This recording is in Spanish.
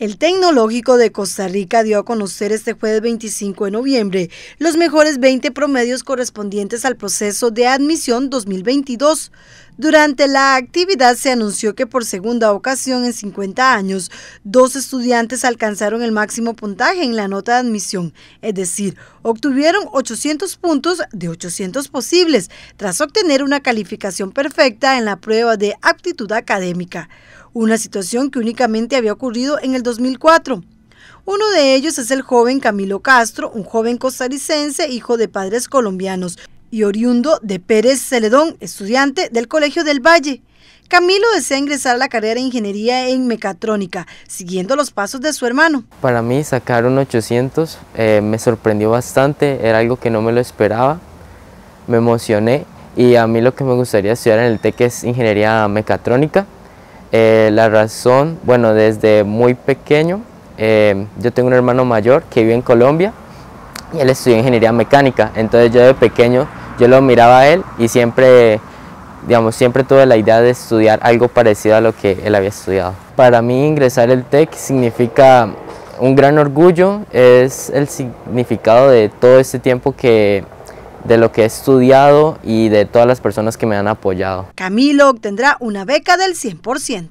El Tecnológico de Costa Rica dio a conocer este jueves 25 de noviembre los mejores 20 promedios correspondientes al proceso de admisión 2022, durante la actividad se anunció que por segunda ocasión en 50 años, dos estudiantes alcanzaron el máximo puntaje en la nota de admisión, es decir, obtuvieron 800 puntos de 800 posibles, tras obtener una calificación perfecta en la prueba de aptitud académica, una situación que únicamente había ocurrido en el 2004. Uno de ellos es el joven Camilo Castro, un joven costarricense, hijo de padres colombianos, y oriundo de Pérez Celedón, estudiante del Colegio del Valle. Camilo desea ingresar a la carrera de Ingeniería en Mecatrónica, siguiendo los pasos de su hermano. Para mí sacar un 800 eh, me sorprendió bastante, era algo que no me lo esperaba, me emocioné y a mí lo que me gustaría estudiar en el TEC es Ingeniería Mecatrónica. Eh, la razón, bueno, desde muy pequeño, eh, yo tengo un hermano mayor que vive en Colombia y él estudió Ingeniería Mecánica, entonces yo de pequeño yo lo miraba a él y siempre, digamos, siempre tuve la idea de estudiar algo parecido a lo que él había estudiado. Para mí ingresar al TEC significa un gran orgullo, es el significado de todo este tiempo que de lo que he estudiado y de todas las personas que me han apoyado. Camilo obtendrá una beca del 100%.